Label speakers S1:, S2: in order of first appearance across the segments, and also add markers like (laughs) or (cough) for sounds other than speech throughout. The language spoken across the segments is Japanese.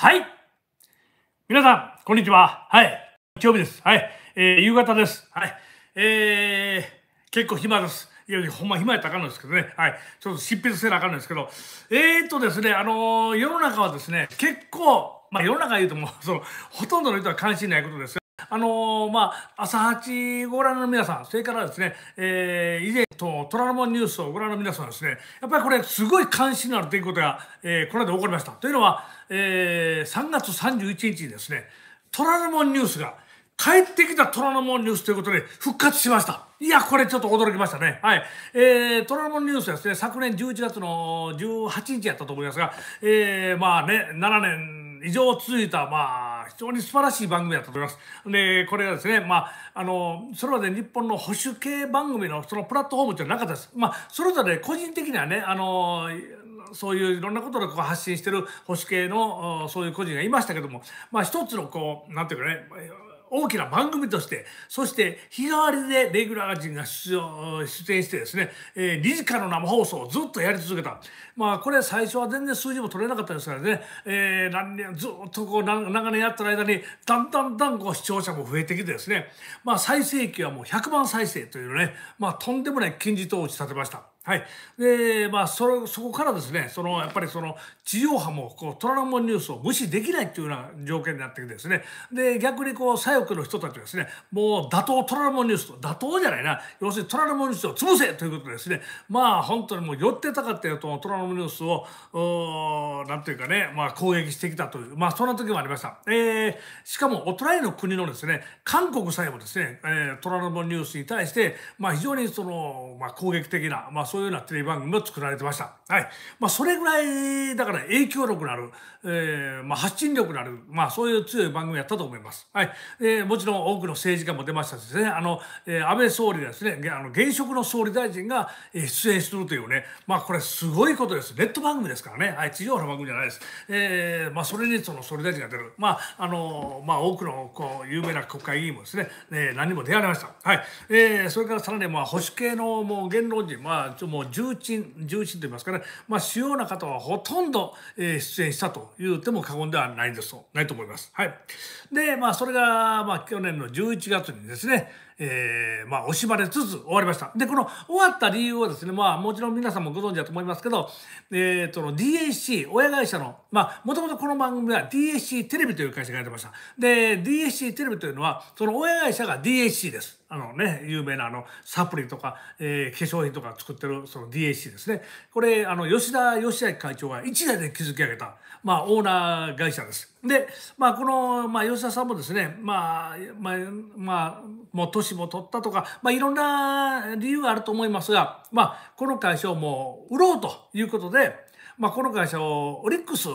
S1: はい。皆さん、こんにちは。はい。日曜日です。はい。えー、夕方です。はい。えー、結構暇です。いや、ほんま暇やったらあかんのですけどね。はい。ちょっと執筆せなあかんのですけど。えー、っとですね、あのー、世の中はですね、結構、まあ世の中言うとも、う、(laughs) その、ほとんどの人は関心ないことですあのー、まあ、朝8ご覧の皆さん、それからですね、えー、以前と虎ノ門ニュースをご覧の皆さんですね、やっぱりこれすごい関心のあるうことが、えー、この間起こりました。というのは、えー、3月31日にですね、虎ノ門ニュースが、帰ってきた虎ノ門ニュースということで復活しました。いや、これちょっと驚きましたね。はい。えー、虎ノ門ニュースはですね、昨年11月の18日やったと思いますが、えー、まあね、7年以上続いた、まあ、非常に素晴らしい番組だったと思います。で、これがですね、まあ、あの、それまで日本の保守系番組のそのプラットフォームじゃなかったです。まあ、それぞれ個人的にはね、あの、そういういろんなことう発信してる保守系のそういう個人がいましたけども、まあ一つのこう、なんていうかね、大きな番組として、そして日替わりでレギュラー陣が出出演してですね、えー、理事会の生放送をずっとやり続けた。まあこれ最初は全然数字も取れなかったですからね、えー、何年、ずっとこう長年やってる間に、だんだんだんこう視聴者も増えてきてですね、まあ最盛期はもう100万再生というね、まあとんでもない金字塔を打ち立てました。はい。で、まあ、それ、そこからですね、その、やっぱりその、地上波も、こう、虎ノ門ニュースを無視できないというような条件になってきてですね、で、逆にこう、左翼の人たちはですね、もう、打倒虎ノ門ニュースと、打倒じゃないな、要するに虎ノ門ニュースを潰せということですね、まあ、本当にもう、寄ってたかっていうと、虎ノ門ニュースを、なんていうかね、まあ、攻撃してきたという、まあ、そんな時もありました。えー、しかも、お隣の国のですね、韓国さえもですね、えー、虎ノ門ニュースに対して、まあ、非常にその、まあ、攻撃的な、まあ、そうそういうようなテレビ番組も作られてました。はい。まあ、それぐらい、だから影響力のある、えー、まあ、発信力のある、まあ、そういう強い番組やったと思います。はい。えー、もちろん多くの政治家も出ましたですね、あの、えー、安倍総理ですね、あの、現職の総理大臣が出演するというね、まあ、これすごいことです。ネット番組ですからね。はい。地上波の番組じゃないです。えー、まあ、それにその総理大臣が出る。まあ、あの、まあ、多くの、こう、有名な国会議員もですね、えー、何も出会われました。はい。えー、それからさらに、まあ、保守系のもう言論人、まあ、もう重鎮重鎮と言いますかね、まあ、主要な方はほとんど、え出演したと言っても過言ではないですないと思います。はい、で、まあ、それが、まあ、去年の11月にですねえー、まあ、惜しまれつつ終わりました。で、この終わった理由はですね、まあ、もちろん皆さんもご存知だと思いますけど、えー、その DSC、親会社の、まあ、もともとこの番組は DSC テレビという会社がやってました。で、DSC テレビというのは、その親会社が DSC です。あのね、有名なあのサプリとか、えー、化粧品とか作ってるその DAC ですね。これ、あの、吉田義明会長が一代で築き上げた、まあ、オーナー会社です。で、まあ、この、まあ、吉田さんもですね、まあ、まあ、まあ、もう年も取ったとか、まあ、いろんな理由があると思いますが、まあ、この会社をもう売ろうということで、まあ、この会社をオリックス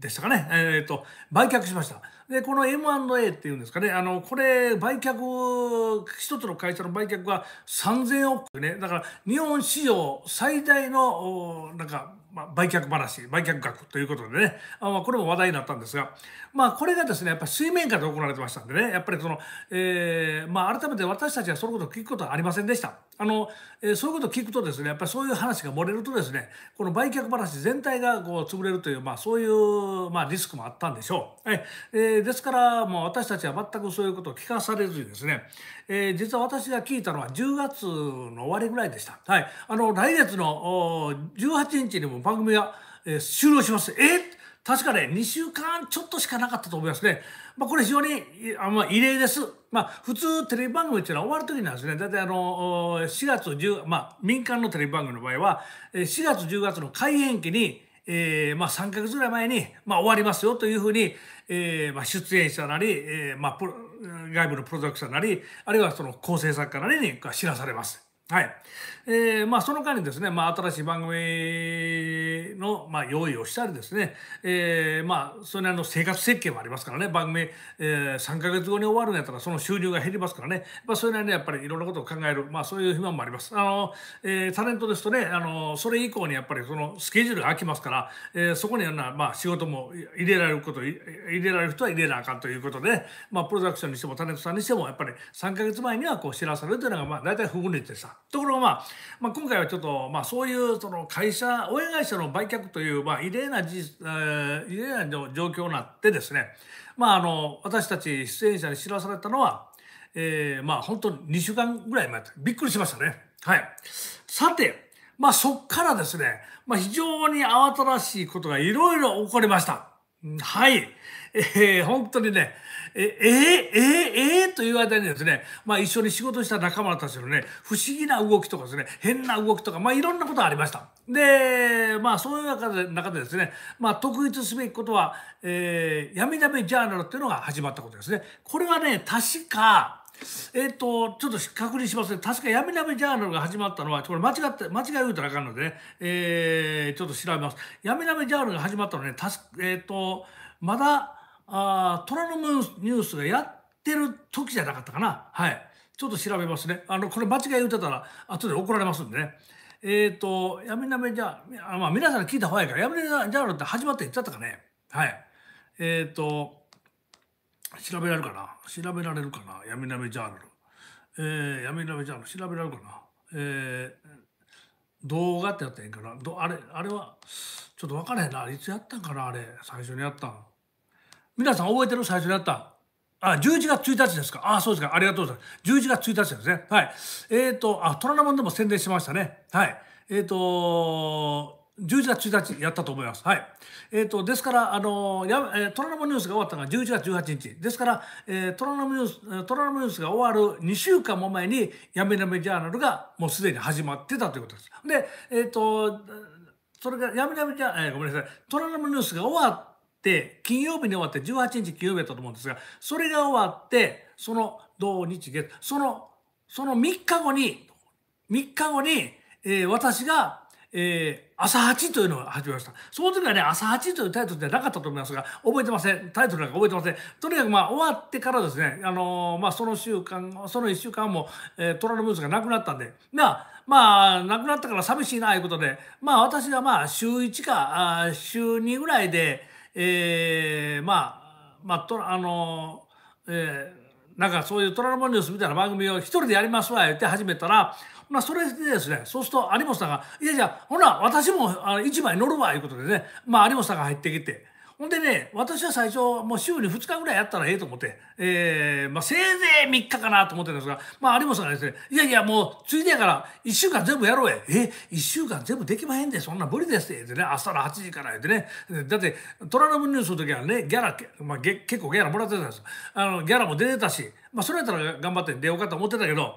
S1: でしたかね、えっ、ー、と、売却しました。で、この M&A っていうんですかね、あの、これ、売却、一つの会社の売却が3000億ね、だから日本史上最大の、なんか、まあ、売却話、売却額ということでね、あまあ、これも話題になったんですが、まあ、これがですね、やっぱり水面下で行われてましたんでね、やっぱりその、えー、まあ、改めて私たちはそのことを聞くことはありませんでした。あの、えー、そういうことを聞くとですねやっぱりそういう話が漏れるとですねこの売却話全体がこう潰れるという、まあ、そういう、まあ、リスクもあったんでしょう、えー、ですからもう私たちは全くそういうことを聞かされずにですね、えー、実は私が聞いたのは10月の終わりぐらいでした、はい、あの来月の18日にも番組が、えー、終了しますえー確かね、2週間ちょっとしかなかったと思いますね。まあ、これ非常にあ、まあ、異例です。まあ、普通テレビ番組っていうのは終わる時なんですね。だってあの、4月10、まあ、民間のテレビ番組の場合は、4月10月の開園期に、えーまあ、3か月ぐらい前に、まあ、終わりますよというふうに、えーまあ、出演者なり、えーまあ、外部のプロダクョンなりあるいはその構成作家なりに知らされます。はい、えー、まあ、その間にですね、まあ、新しい番組の、まあ、用意をしたりですね、えー、まあ、それなりの生活設計もありますからね、番組、えー、3か月後に終わるんやったら、その収入が減りますからね、まあ、それなりにやっぱりいろんなことを考える、まあ、そういう暇もあります。あの、えー、タレントですとね、あの、それ以降にやっぱりそのスケジュールが空きますから、えー、そこにはまあ、仕事も入れられること、入れられる人は入れなあかんということで、まあ、プロダクションにしてもタレントさんにしても、やっぱり3か月前にはこう知らされるというのが、まあ、大体不分率でした。ところがまあ、まあ、今回はちょっと、まあ、そういうその会社親会社の売却という、まあ、異例な事えー、異例な状況になってですね、まあ、あの私たち出演者に知らされたのは、えー、まあ本当に2週間ぐらい前びっくりしましたね。はい、さて、まあ、そこからですね、まあ、非常に慌ただしいことがいろいろ起こりました。はい、えー、本当にねえ、えー、えー、えー、という間にですね、まあ一緒に仕事した仲間たちのね、不思議な動きとかですね、変な動きとか、まあいろんなことがありました。で、まあそういう中で中でですね、まあ特筆すべきことは、えー、闇めジャーナルっていうのが始まったことですね。これはね、確か、えっ、と、ちょっと確認しますね。確か闇めジャーナルが始まったのは、これ間違って、間違い言うたらあかんのでね、えー、ちょっと調べます。闇めジャーナルが始まったのはね、たすえっ、と、まだ、あ虎ノ門ニュースがやってる時じゃなかったかな。はい。ちょっと調べますね。あの、これ間違い言ってたら、後で怒られますんでね。えっ、ー、と、やめなめじゃ、あまあ、皆さん聞いた方がいいから、やめなめじゃルって始まって言っちゃったかね。はい。えっ、ー、と、調べられるかな調べられるかな闇鍋ジャーナル。えー、闇鍋ジャーナル、調べられるかなえー、動画ってやったらいいかなどあれ、あれは、ちょっと分からへんな。いつやったんかなあれ、最初にやったん。皆さん覚えてる最初にやった。あ、11月1日ですか。あ、そうですか。ありがとうございます。11月1日ですね。はい。えっ、ー、と、あ、虎ノ門でも宣伝しましたね。はい。えっ、ー、と、11月1日やったと思います。はい。えっ、ー、と、ですから、あの、や、えー、トラノ門ニュースが終わったのが11月18日。ですから、えー、トラノ門ニュース、トラノ門ニュースが終わる2週間も前に、やめやめジャーナルがもうすでに始まってたということです。で、えっ、ー、と、それが、やめやめジャーナル、えー、ごめんなさい、トラノ門ニュースが終わっ、金曜日に終わって、18日金曜日だったと思うんですが、それが終わって、その土日月、その、その3日後に、3日後に、えー、私が、えー、朝8というのを始めました。その時はね、朝8というタイトルじゃなかったと思いますが、覚えてません。タイトルなんか覚えてません。とにかくまあ、終わってからですね、あのー、まあ、その週間、その1週間も、えー、虎のブースがなくなったんで、な、まあ、なくなったから寂しいな、いうことで、まあ、私はまあ、週1か、あ週2ぐらいで、えー、まあ、まあ、とあの、えー、なんかそういう虎ノ門ニュースみたいな番組を一人でやりますわ、言って始めたら、まあ、それでですね、そうすると有本さんが、いやいや、ほな、私もあの一枚乗るわ、いうことでね、まあ、有本さんが入ってきて、ほんでね、私は最初、もう週に2日ぐらいやったらええと思って、えー、まあ、せいぜい3日かなと思ってるんですが、まあ、有本さんがですね、いやいや、もう、ついでやから、1週間全部やろうや。え、1週間全部できまへんで、そんな無理ですって、ってね、朝の8時から言ってね、だって、虎ノ門ニュースの時はね、ギャラ、まあ、結構ギャラもらってたんですあの、ギャラも出てたし、まあ、それやったら頑張って出ようかと思ってたけど、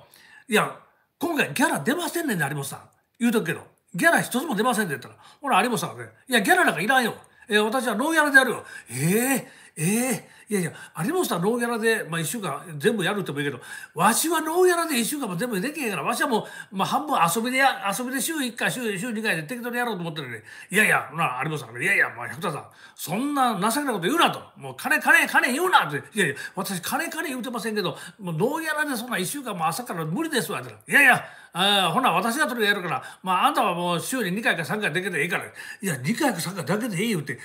S1: いや、今回ギャラ出ませんねんね、有本さん。言うとくけど、ギャラ一つも出ませんって言ったら、ほら、有本さんがね、いや、ギャラなんかいらんよ。えー、私はローギャラでやるよ。ええー、ええー、いやいや、有本さんローギャラで、まあ、1週間全部やるってもいいけど、わしはローギャラで1週間も全部できへんから、わしはもう、まあ、半分遊びでや、遊びで週1回、週週2回で適当にやろうと思ってるのに、いやいや、な、有本さん、いやいや、まあ、百田さん、そんな情けなこと言うなと。もう、金、金、金言うなって。いやいや、私、金、金言うてませんけど、もう、ローギャラでそんな1週間も朝から無理ですわ、って。いやいや、あほな私がそれやるから、まあ、あんたはもう週に2回か3回だけでいいからいや2回か3回だけでいいよって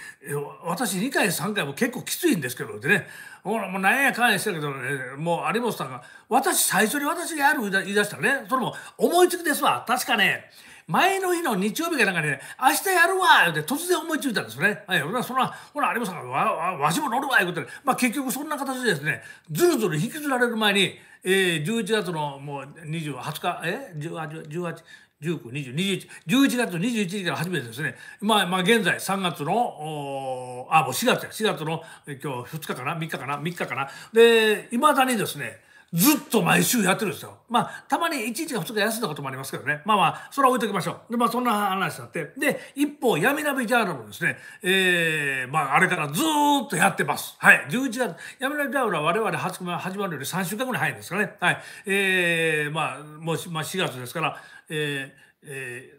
S1: 私2回3回も結構きついんですけどってねほらもうなんやかんやしてるけど、ね、もう有本さんが私最初に私がやる言い出したらねそれも思いつきですわ確かね前の日の日曜日かなんかね、明日やるわって突然思いついたんですね。はい、そんな、ほら、有本さんがわ、わ、わしも乗るわいうことで、まあ結局そんな形でですね、ずるずる引きずられる前に、えー、11月のもう20、20日、え ?18、18、19、20、21、11月21日から初めてですね、まあ、まあ、現在3月の、あ、もう4月や、4月の今日2日かな、3日かな、3日かな。で、いまだにですね、ずっと毎週やってるんですよ。まあ、たまに1日が2日休んだこともありますけどね。まあまあ、それは置いときましょう。で、まあそんな話になって。で、一方、闇鍋ジャールもですね、えー、まああれからずっとやってます。はい。11月、闇鍋ジャールは我々初始まるより3週間ぐらい早いんですかね。はい。えー、まあ、もう、まあ4月ですから、えー、え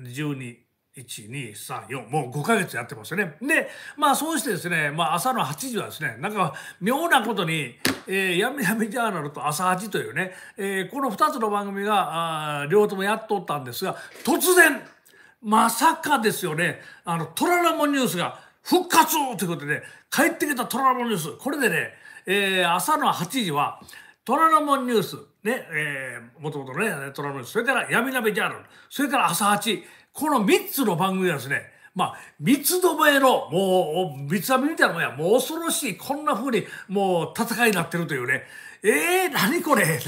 S1: ー、12、1234もう5ヶ月やってますよね。でまあそうしてですね、まあ、朝の8時はですねなんか妙なことに「えー、やみやジャーナル」と「朝8」というね、えー、この2つの番組があ両ともやっとったんですが突然まさかですよねあの虎ノ門ニュースが復活ということで、ね、帰ってきた虎ノ門ニュースこれでね、えー、朝の8時は虎ノ門ニュースねえもともとね虎ノ門ニュースそれから「闇鍋ジャーナル」それから「朝8」この三つの番組はですね、まあ、三つどもえの、もう、三つ編みみたいなもんや、もう恐ろしい、こんな風に、もう戦いになってるというね。ええー、何これ (laughs)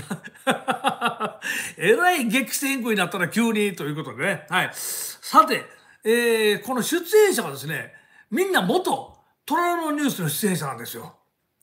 S1: えらい激戦区になったら急にということでね。はい。さて、えー、この出演者がですね、みんな元、虎のニュースの出演者なんですよ。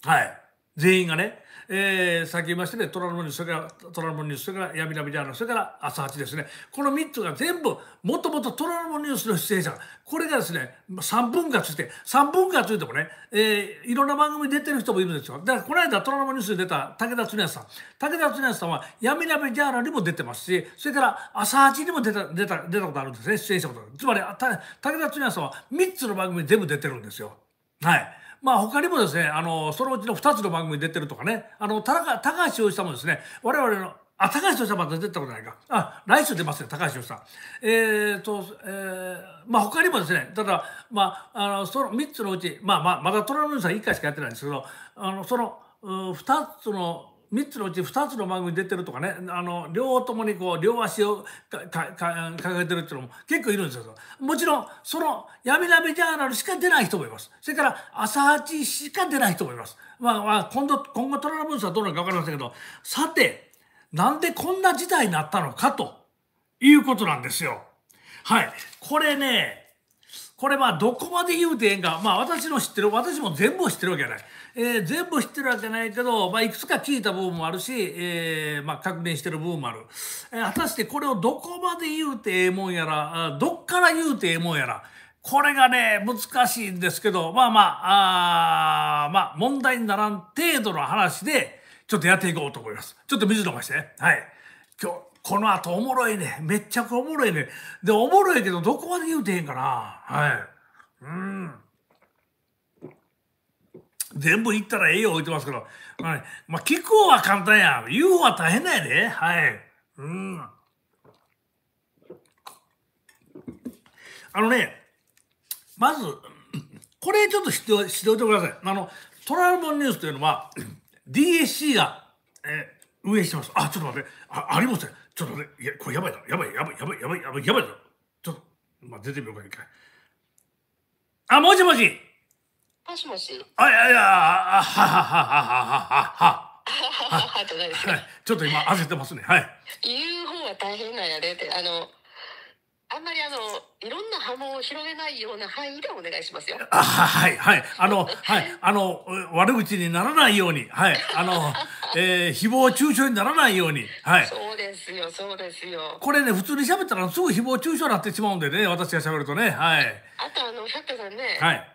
S1: はい。全員がね。えー、先言いましてね、虎ノ門に、それから虎ノ門ニュース、それから闇鍋ジャーナ、それから朝八ですね。この3つが全部、もともと虎ノ門ニュースの出演者、これがですね、3分割して、3分割言うてもね、えー、いろんな番組出てる人もいるんですよ。だから、この間、虎ノ門ニュースに出た武田恒康さん。武田恒康さんは闇鍋ジャーナにも出てますし、それから朝八にも出た、出た、出たことあるんですね、出演したことつまり、武田恒康さんは3つの番組全部出てるんですよ。はい。まあ他にもですね、あの、そのうちの2つの番組に出てるとかね、あの、田中、高橋洋一さんもですね、我々の、あ、高橋洋一さんまだ出たことないか。あ、来週出ますよ、高橋洋一さん。えー、と、えー、まあ他にもですね、ただ、まあ、あの、その3つのうち、まあまあ、まだ虎のさん1回しかやってないんですけど、あの、その、2つの3つのうち2つの番組出てるとかねあの両方ともにこう両足を掲げてるっていうのも結構いるんですよもちろんその闇鍋ジャーナルしか出ない人もいますそれから朝八しか出ない人もいます、まあ、まあ、今度今後トラブ分スはどうなるか分かりませんけどさてなんでこんな事態になったのかということなんですよはいこれねこれまあどこまで言うてええんか、まあ私の知ってる、私も全部知ってるわけじゃない。えー、全部知ってるわけないけど、まあいくつか聞いた部分もあるし、えー、まあ確認してる部分もある。えー、果たしてこれをどこまで言うてええもんやら、どっから言うてええもんやら、これがね、難しいんですけど、まあまあ、あまあ問題にならん程度の話で、ちょっとやっていこうと思います。ちょっと水飲ばして。はい。今日、この後おもろいね。めっちゃくおもろいね。で、おもろいけど、どこまで言うてへんかな。はい。うん。全部言ったらええよ、置いてますけど。はい。まあ、聞く方は簡単や。言う方は大変なんやで。はい。うん。あのね、まず、これちょっと知って知っておいてください。あの、トラルモンニュースというのは、(clears throat) DSC が、え運営してます。あ、ちょっと待って。あ、ありません。ちょっと待って。いや、これやばいだ。やばい、やばい、やばい、やばい、やばい、やばいだ。ちょっと、まあ、出てみようか、一回。あ、もしもし。もしもし。あ、いやいや、ははははははは。はちょっと今、焦ってますね。はい。
S2: 言う方が大変なんやでって、あの、あんまりあのいろんな波紋を広げないような範囲でお願いしますよ。(laughs) あはい
S1: はいあのはいあの悪口にならないようにはいあの、えー、誹謗中傷にならないようにはい。そ
S2: うですよそうですよ。
S1: これね普通に喋ったらすぐ誹謗中傷になってしまうんでね私が喋るとねはい。
S2: あとあの百田さんね。はい。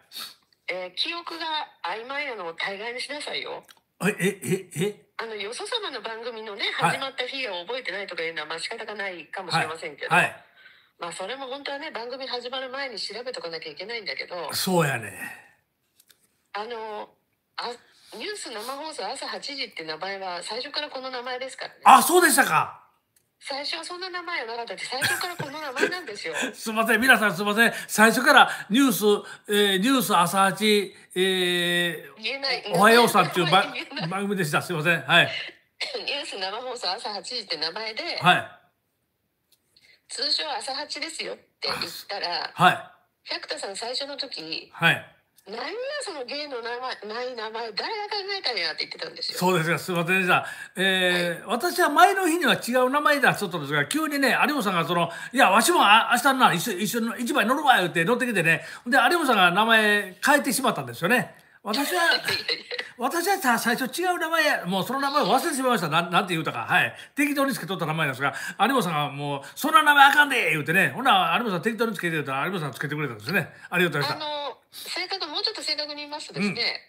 S2: えー、記憶が曖昧なのを大概にしなさいよ。
S1: ええええ。
S2: あのよそ様の番組のね始まった日を覚えてないとかいうのはまあ仕方がないかもしれませんけど。はい、はいまあそれも本当はね番組始まる前に調べとかなきゃいけないんだけどそうやねあのあニュース生放送朝8時って名前は最初からこの名前ですからね
S1: あそうでしたか
S2: 最初はそんな名前はなかったって最初からこの名前なんですよ
S1: (laughs) すいません皆さんすいません最初からニュース、えー、ニュース朝8、え
S2: ー、おはようさんっていう番
S1: 組でしたすいませんはい (laughs)
S2: ニュース生放送朝8時って名前ではい通常朝八ですよって言ったら、はい。百田さん最初の時、はい。何やその芸の名前ない名前誰が考えたんやって言ってたんですよそうです
S1: がすいませんでした、えー、はい、私は前の日には違う名前だそうとですが急にね有本さんがその「いやわしもあ明日な一緒一緒の一枚乗るわ」言って乗ってきてねで有本さんが名前変えてしまったんですよね私は、(laughs) 私はさ、最初違う名前や、もうその名前忘れてしまいました。なん、なんて言うたか。はい。適当につけとった名前ですが、有本さんがもう、そんな名前あかんで言うてね、ほな、有本さん適当につけてたら、有本さんつけてくれたんですね。ありがとうございます。あ
S2: の、正確、もうちょっと正確に言いますとですね、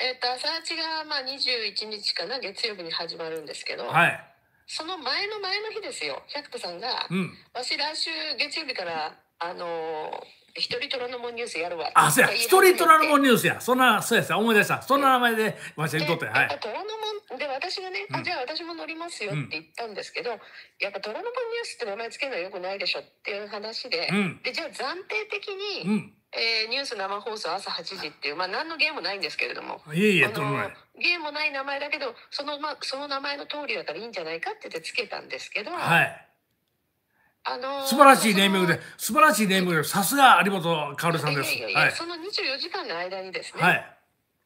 S2: うん、えっ、と、朝日が、まあ、21日かな、月曜日に始まるんですけど、はい。その前の前の日ですよ、百田さんが、うん、わし来週月曜日から、あのー一人虎ノ門ニュースやるわ。あ、そうや、一人
S1: 虎ノ門ニュースや。そんな、そうやさ、思い出した。そんな名前で、わしにとって、はい。虎
S2: ノ門で、私がね、じゃあ私も乗りますよって言ったんですけど、やっぱ虎ノ門ニュースって名前つけるのはよくないでしょっていう話で、で、じゃあ暫定的に、うんえー、ニュース生放送朝8時っていう、まあ、何のゲムもないんですけれどもいえいえとんでもない名前だけどその,、まあ、その名前の通りだからいいんじゃないかって言ってつけたんですけど、はい、あの
S1: ー、素晴らしいネーミングで、素晴らしいネーミングで、さすが有本薫さんです。はい、そ
S2: の二十四時間の間にですね、はい、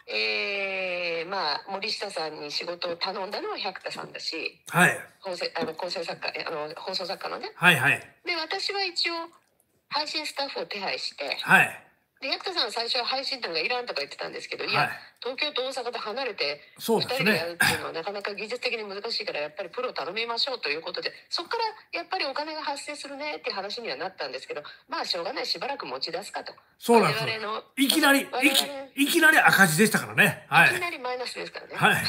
S2: えー、まあ、森下さんに仕事を頼んだのは百田さんだし、はい、放送あの構成作家あの放送作家のね、はいはい、で私は一応配信スタッフを手配して、はい、で役田さん最初は配信団がいらんとか言ってたんですけど、いや、はい、東京と大阪と離れて2人でやるっていうのはなかなか技術的に難しいからやっぱりプロ頼みましょうということでそこからやっぱりお金が発生するねって話にはなったんですけどまあしょうがないしばらく持ち出すかとそうなんですいきなり
S1: いきなり赤字でしたからね、はい、いきなり
S2: マイナスですからねはい、は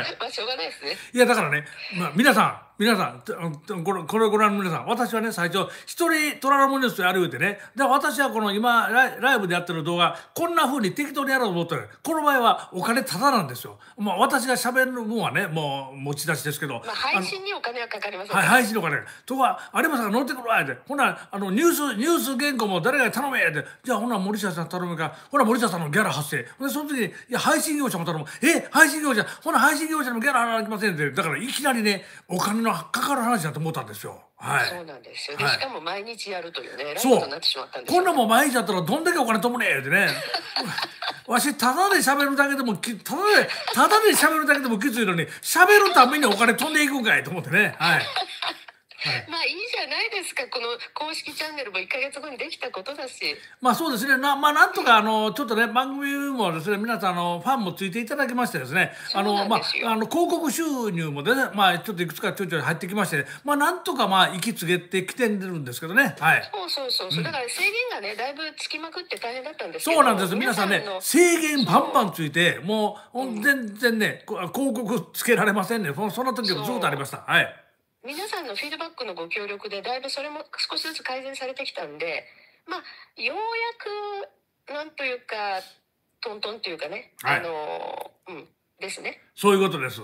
S2: い、(laughs) まあしょうがないで
S1: すねいやだからね、まあ、皆さん皆さん、これ、これご覧の皆さん、私はね、最初、一人虎ノ門ニュースやる言うてね、で、私はこの今ライ、ブでやってる動画、こんな風に適当にやろうと思ったら、この場合はお金ただなんですよ。まあ、私が喋る分はね、もう持ち出しですけど。まあ、配信
S2: にお金はかかります、はい、配信にお
S1: 金。とか、有馬さんが乗ってくるわ、って。ほな、あの、ニュース、ニュース原稿も誰が頼めって。じゃあ、ほな、森下さん頼むか。ほな、森下さんのギャラ発生。で、その時に、いや、配信業者も頼む。え、配信業者、ほな、配信業者のギャラ払わなきませんって。だから、いきなりね、お金ののかかる話だと思ったんですよ。はい。そ
S2: うなんですよ、はい、しかも毎日やるというね、そうなっ
S1: てしまったんです、ね、こんなも毎日やったらどんだけお金ともねえってね。(laughs) わし、ただで喋るだけでも、ただで、ただで喋るだけでもきついのに、喋るためにお金飛んでいくんかいと思ってね。はい。
S2: はい、まあいいじゃないですかこの公式チャンネルも1か月後にできたことだし
S1: まあそうですねな,、まあ、なんとかあのちょっとね番組もですね皆さんのファンもついていただきましてですねあの、まあ、あの広告収入もね、まあ、ちょっといくつかちょいちょい入ってきまして、ね、まあなんとかまあ息継げてきてるんですけどね、はい、
S2: そうそうそう、うん、だから制限がねだいぶつきまくって大変だったんですそうなんです皆さんね
S1: 制限バンバンついてもう、全然ね広告つけられませんねその時もずっとありましたはい。
S2: 皆さんのフィードバックのご協力でだいぶそれも少しずつ改善されてきたんでまあようやくなんというかトントンというかね、
S1: はい、あのう
S2: んですね
S1: そういうことです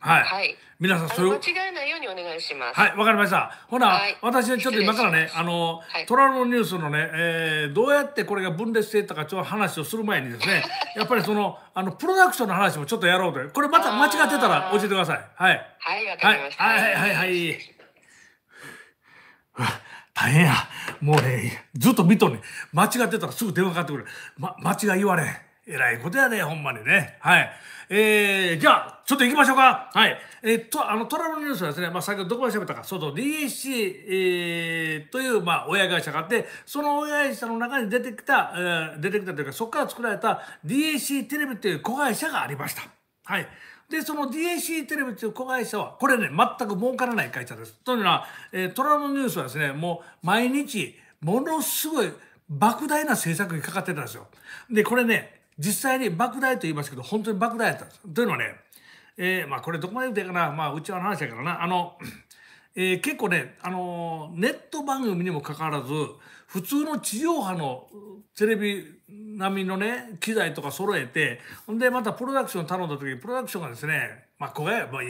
S1: はい。はい、皆さん、それを。間
S2: 違えないようにお願いします。は
S1: い、わかりました。ほな、はい、私ね、ちょっと今からね、あの、はい、のニュースのね、えー、どうやってこれが分裂していったか、ちょっと話をする前にですね、(laughs) やっぱりその、あの、プロダクションの話もちょっとやろうと。これまた間違ってたら教えてください。はい。はい、わかりました。はい、はい、はい、はい。大変や。もうね、ずっと見とんね。間違ってたらすぐ電話かかってくる。ま、間違い言われん。えらいことやね、ほんまにね。はい。えー、じゃあ、ちょっと行きましょうか。はい。えー、と、あの、トラブルニュースはですね、まあ、先ほどどこまで喋ったか、そうそう、DHC、えー、という、まあ、親会社があって、その親会社の中に出てきた、えー、出てきたというか、そこから作られた DHC テレビという子会社がありました。はい。で、その DAC テレビという子会社は、これね、全く儲からない会社です。というのは、えー、トラのニュースはですね、もう毎日、ものすごい莫大な制作にかかってたんですよ。で、これね、実際に莫大と言いますけど、本当に莫大だったんです。というのはね、えー、まあこれどこまで言うていいかな、まあうちはの話やからな、あの、えー、結構ね、あのネット番組にもかかわらず、普通の地上波のテレビ並みのね、機材とか揃えて、ほんでまたプロダクション頼んだ時に、プロダクションがですね、まあここや、も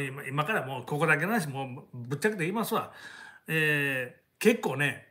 S1: 今からもうここだけなし、もうぶっちゃけて言いますわ。えー、結構ね、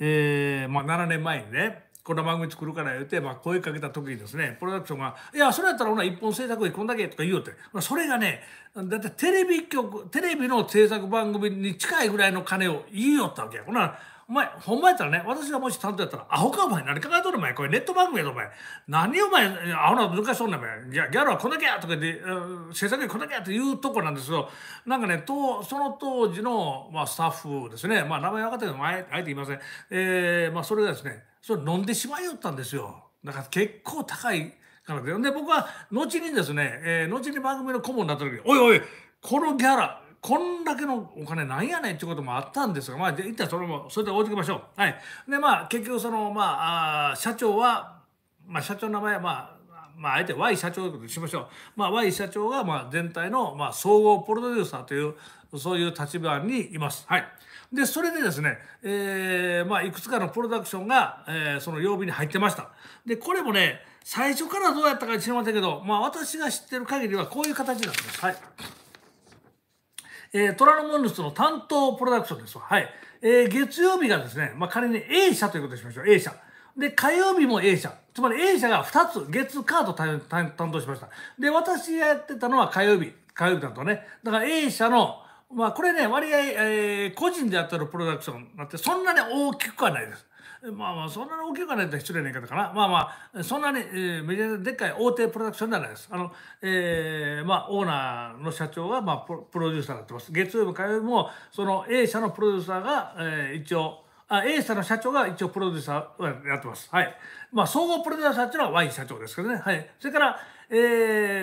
S1: えー、まあ7年前にね、こんな番組作るから言うて、まあ、声かけた時にですねプロダクションが「いやそれやったらほな一本制作費こんだけ」とか言うて、まあ、それがねだってテレビ局テレビの制作番組に近いぐらいの金を言いよったわけや。ほなお前、ほんまやったらね、私がもし担当やったら、アホかお前、何考えとるお前、これネット番組やぞお前、何お前、アホなこと難しそうなお前、ギャギャルはこだけや」とかで、うん、制作費こんだけっていうとこなんですけど、なんかね、とその当時の、まあ、スタッフですね、まあ名前分かってるのもあえて言いません、えー、まあそれがですね、それ飲んでしまいよったんですよだから結構高いからでで僕は後にですね、えー、後に番組の顧問になった時に「おいおいこのギャラこんだけのお金なんやねんってこともあったんですが、まあ、一旦それも、それで置いておきましょう。はい。で、まあ、結局、その、まあ、あ社長は、まあ、社長の名前は、まあ、まあ、あえて Y 社長ということにしましょう。まあ、Y 社長が、まあ、全体の、まあ、総合プロデューサーという、そういう立場にいます。はい。で、それでですね、えー、まあ、いくつかのプロダクションが、えー、その曜日に入ってました。で、これもね、最初からどうやったか知りませんけど、まあ、私が知ってる限りはこういう形なんです。はい。えー、虎ノ門のの担当プロダクションですはい。えー、月曜日がですね、まあ、仮に A 社ということにしましょう。A 社。で、火曜日も A 社。つまり A 社が2つ、月、カード担当しました。で、私がやってたのは火曜日。火曜日だとね。だから A 社の、まあこれね、割合、えー、個人でやってるプロダクションなって、そんなに大きくはないです。まあまあ、そんなに大きくはないと失礼な言い方かな。まあまあ、そんなに、えー、メディアでっかい大手プロダクションではないです。あの、えー、まあ、オーナーの社長が、まあプロ、プロデューサーになってます。月曜日、火曜日も、その A 社のプロデューサーが、えー、一応、あ A 社の社長が一応プロデューサーをやってます。はい。まあ、総合プロデューサーっていうのは Y 社長ですけどね。はい。それから、え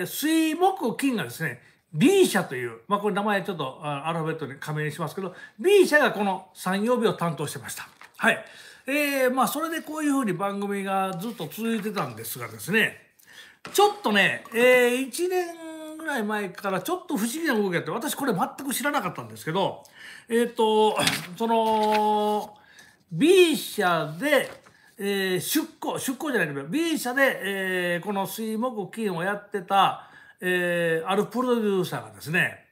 S1: ー、水木金がですね、B 社という、まあ、これ名前ちょっとアルファベットに加盟しますけど、B 社がこの3曜日を担当してました。はい。えー、まあ、それでこういうふうに番組がずっと続いてたんですがですね、ちょっとね、えー、1年ぐらい前からちょっと不思議な動きがあって、私これ全く知らなかったんですけど、えっ、ー、と、その、B 社で、えー、出向出向じゃないけど B 社で、えー、この水木金をやってた、えー、あるプロデューサーがですね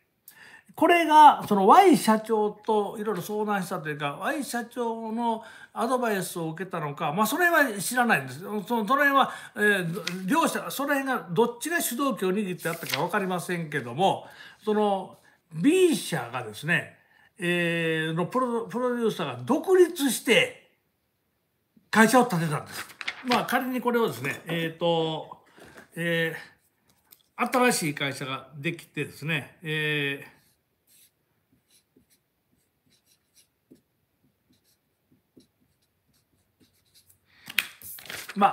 S1: これがその Y 社長といろいろ相談したというか Y 社長のアドバイスを受けたのかまあそれは知らないんですそのその辺は、えー、両者その辺がどっちが主導権を握ってあったか分かりませんけどもその B 社がですねえー、のプロプロデューサーが独立して会社を建てたんです。まあ仮にこれをですね、えっ、ー、と、えー、新しい会社ができてですね、えーまあ、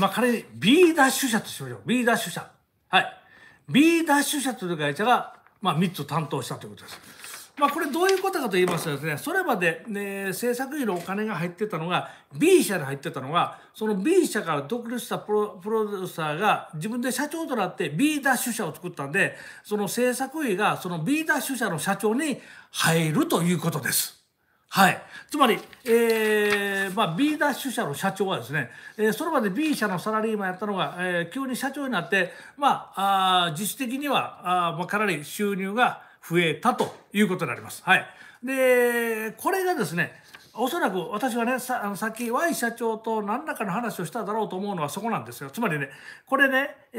S1: まあ仮に B ダッシュ社としましょう。B ダッシュ社。はい。B ダッシュ社という会社が、まあ3つ担当したということです。まあ、これどういうことかと言いますとですね、それまで、ね、制作費のお金が入ってたのが B 社に入ってたのが、その B 社から独立したプロデューサーが自分で社長となって B ダッシュ社を作ったんで、その制作費がその B ダッシュ社の社長に入るということです。はい。つまり、えー、まあ、B ダッシュ社の社長はですね、えー、それまで B 社のサラリーマンやったのが、えー、急に社長になって、まあ、あ実質的には、あまあ、かなり収入が、増えたということになります。はい。で、これがですね、おそらく私はね、さあのさっき Y 社長と何らかの話をしただろうと思うのはそこなんですよ。つまりね、これね、え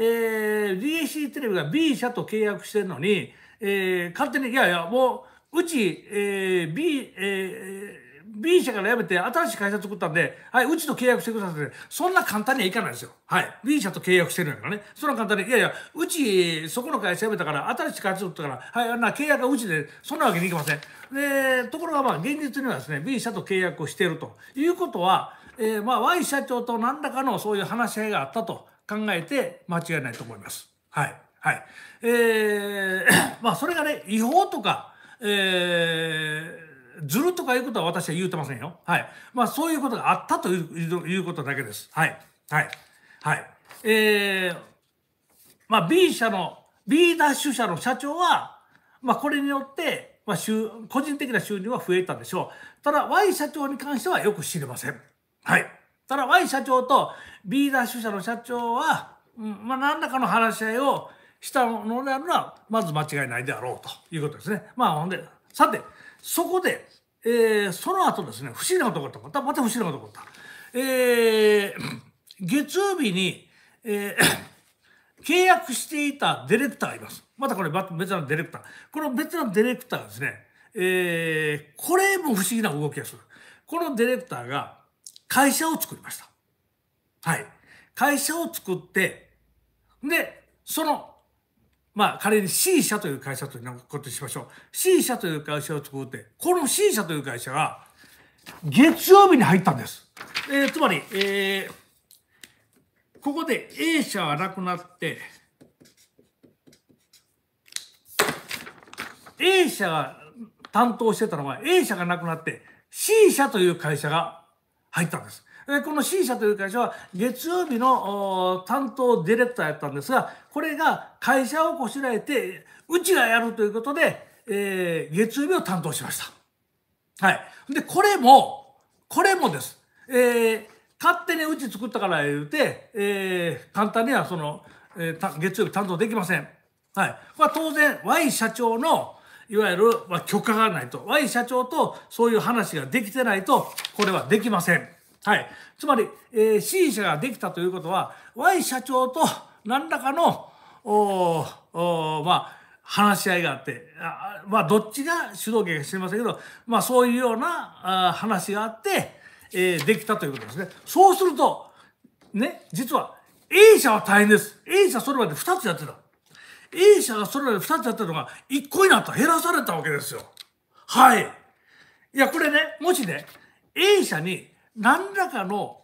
S1: ー、DAC テレビが B 社と契約してるのに、えー、勝手に、いやいや、もう、うち、えー、B、えー、B 社から辞めて新しい会社作ったんで、はい、うちと契約してくださいって、そんな簡単にはいかないですよ。はい。B 社と契約してるんやからね。そんな簡単に、いやいや、うち、そこの会社辞めたから、新しい会社作ったから、はい、あんな契約はうちで、そんなわけにいきません。で、ところがまあ、現実にはですね、B 社と契約をしているということは、えー、まあ、Y 社長と何らかのそういう話し合いがあったと考えて間違いないと思います。はい。はい。えー、(coughs) まあ、それがね、違法とか、えー、ずるとかいうことは私は言うてませんよ。はい。まあ、そういうことがあったということだけです。はい。はい。はい。えー、まあ、B 社の、B ダッシュ社の社長は、まあ、これによって、まあ、個人的な収入は増えたでしょう。ただ、Y 社長に関してはよく知りません。はい。ただ、Y 社長と B ダッシュ社の社長は、うん、まあ、何らかの話し合いをしたのであるのは、まず間違いないであろうということですね。まあ、ほんで、さて、そこで、えー、その後ですね、不思議なことが起こった。また不思議なことが起こった。えー、(coughs) 月曜日に、えー、(coughs) 契約していたディレクターがいます。またこれ別のディレクター。この別のディレクターですね、えー、これも不思議な動きがする。このディレクターが会社を作りました。はい。会社を作って、で、そのまあ仮に C 社という会社ということにしましょう。C 社という会社を作って、この C 社という会社が月曜日に入ったんです。えー、つまり、えー、ここで A 社はなくなって、A 社が担当してたのは A 社がなくなって C 社という会社が入ったんです。でこの C 社という会社は月曜日の担当ディレクターやったんですがこれが会社をこしらえてうちがやるということで、えー、月曜日を担当しました。はい、でこれもこれもです、えー、勝手にうち作ったから言うて、えー、簡単にはその、えー、月曜日担当できません。はい、まあ、当然 Y 社長のいわゆる、まあ、許可がないと Y 社長とそういう話ができてないとこれはできません。はい。つまり、えー、C 社ができたということは、Y 社長と何らかの、おおまあ、話し合いがあって、あまあ、どっちが主導権か知りませんけど、まあ、そういうようなあ話があって、えー、できたということですね。そうすると、ね、実は A 社は大変です。A 社それまで2つやってた。A 社がそれまで2つやってたのが1個になった、減らされたわけですよ。はい。いや、これね、もしね、A 社に何らかの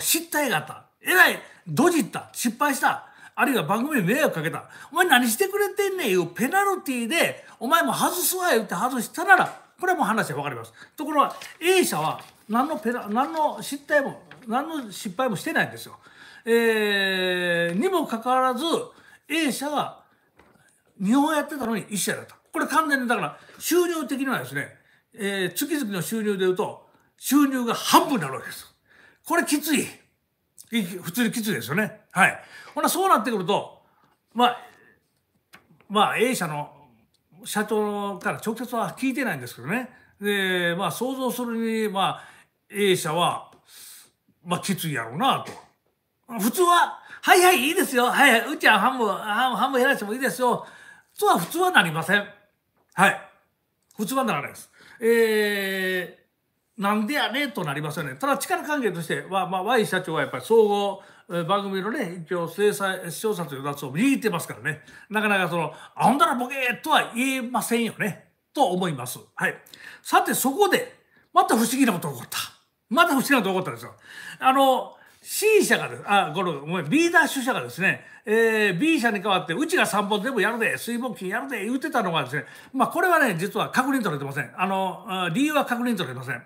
S1: 失態があった。えらい、ドジった、失敗した、あるいは番組に迷惑かけた。お前何してくれてんねんいうペナルティで、お前も外すわよって外したなら、これはもう話はわかります。ところが A 社は何のペナ、何の失態も、何の失敗もしてないんですよ。えー、にもかかわらず、A 社が日本やってたのに1社だった。これ完全にだから収入的にはですね、えー、月々の収入で言うと、収入が半分になるわけです。これきつい。普通にきついですよね。はい。ほな、そうなってくると、まあ、まあ、A 社の社長から直接は聞いてないんですけどね。で、まあ、想像するに、まあ、A 社は、まあ、きついやろうなと。普通は、はいはい、いいですよ。はいはい、うちは半分、半分減らしてもいいですよ。とは普通はなりません。はい。普通はならないです。えー、なんでやねとなりますよね。ただ力関係としては、まあ、Y 社長はやっぱり総合、番組のね、一応制裁、視聴者という雑を握ってますからね。なかなかその、あほんだらボケとは言えませんよね。と思います。はい。さて、そこで、また不思議なことが起こった。また不思議なことが起こったんですよ。あの、C 社がです、あ、この、ごめん、B ダッシュ社がですね、えー、B 社に代わって、うちが3本全部やるで、水木金やるで、言ってたのがですね、まあ、これはね、実は確認取れてません。あの、理由は確認取れてません。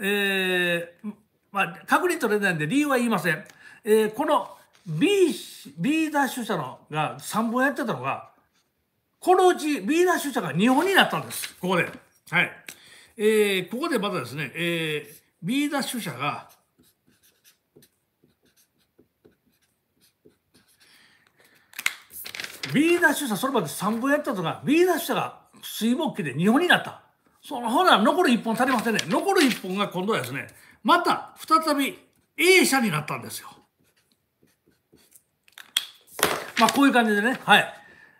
S1: えー、まあ、確認取れないんで理由は言いません。えー、この B、B ダッシュ社のが3本やってたのが、このうち B ダッシュ社が2本になったんです。ここで。はい。えー、ここでまたですね、えー、B ダッシュ社が、B ダッシュ社、それまで3本やったとか、B ダッシュ社が水木期で2本になった。そのほら残る一本足りませんね残る一本が今度はですねまた再び A 社になったんですよまあこういう感じでねはい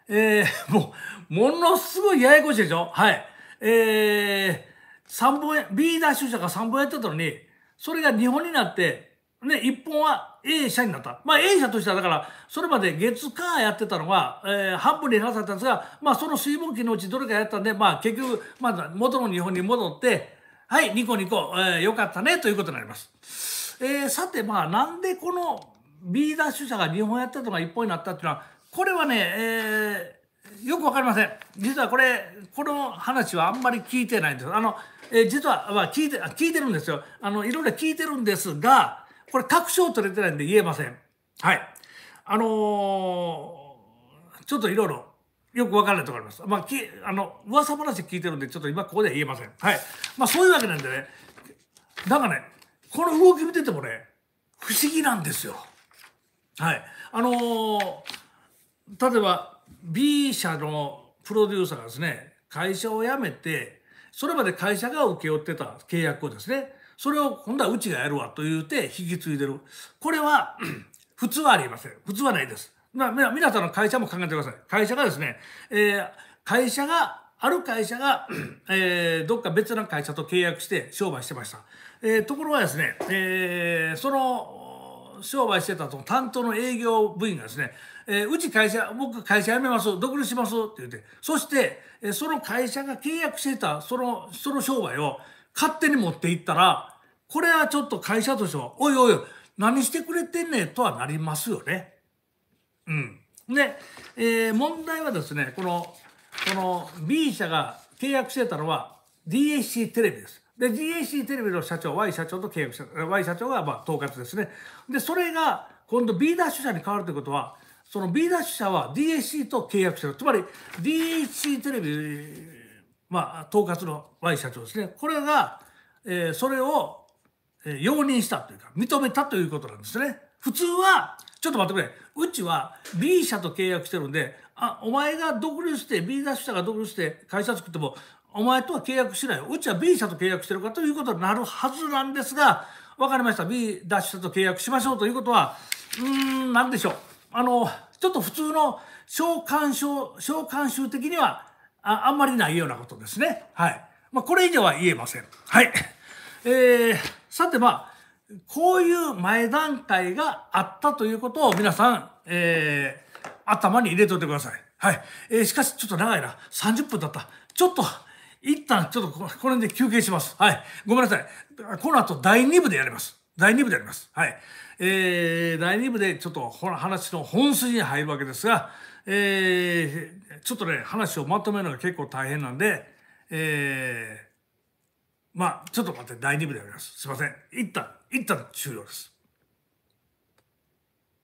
S1: えー、(laughs) もうものすごいややこしいでしょはいえー、3本 B ダッシュ社が3本やってたのにそれが2本になってね、一本は A 社になった。まあ A 社としてはだから、それまで月間やってたのが、えー、半分になさったんですが、まあその水分期のうちどれかやったんで、まあ結局、まだ元の日本に戻って、はい、ニコニコ、えー、よかったね、ということになります。えー、さて、まあなんでこの B ダッシュ社が日本やったのが一本になったっていうのは、これはね、えー、よくわかりません。実はこれ、この話はあんまり聞いてないんです。あの、えー、実は、まあ、聞いて、聞いてるんですよ。あの、いろいろ聞いてるんですが、これ確証取れてないんで言えません。はい。あのー、ちょっといろいろよくわからないところあります。まあ、きあの、噂話聞いてるんで、ちょっと今ここでは言えません。はい。まあ、そういうわけなんでね、なんかね、この動き見ててもね、不思議なんですよ。はい。あのー、例えば B 社のプロデューサーがですね、会社を辞めて、それまで会社が請け負ってた契約をですね、それを今度はうちがやるわと言うて引き継いでるこれは (clears throat) 普通はありません普通はないです、まあ、皆さんの会社も考えてください会社がですね、えー、会社がある会社が、(clears throat) えー、どっか別な会社と契約して商売してました、えー、ところがですね、えー、その商売してたと担当の営業部員がですね、えー、うち会社僕会社辞めます独立しますって言ってそして、えー、その会社が契約してたそのその商売を勝手に持っていったら、これはちょっと会社としては、おいおい、何してくれてんねんとはなりますよね。うん。で、えー、問題はですね、この、この B 社が契約してたのは DHC テレビです。で、DHC テレビの社長、Y 社長と契約した、Y 社長がまあ統括ですね。で、それが今度 B ダッシュ社に変わるということは、その B ダッシュ社は DHC と契約してる。つまり DHC テレビまあ、統括の Y 社長ですねこれが、えー、それを、えー、容認したというか認めたということなんですね。普通はちょっと待ってくれうちは B 社と契約してるんであお前が独立して B 社が独立して会社作ってもお前とは契約しないようちは B 社と契約してるかということになるはずなんですがわかりました B 社と契約しましょうということはうーんんでしょうあのちょっと普通の召喚書召喚集的にはああんまりないようなことですね。はい。まあ、これ以上は言えません。はい。えー、さてまあ、こういう前段階があったということを皆さん、えー、頭に入れといてください。はい。えー、しかしちょっと長いな。30分だった。ちょっと、一旦ちょっとこの辺で休憩します。はい。ごめんなさい。この後第2部でやります。第2部でやります。はい。えー、第2部でちょっと話の本筋に入るわけですが、えー、ちょっとね、話をまとめるのが結構大変なんで、えー、まあ、ちょっと待って、第2部でやります。すいません。一旦、一旦終了です。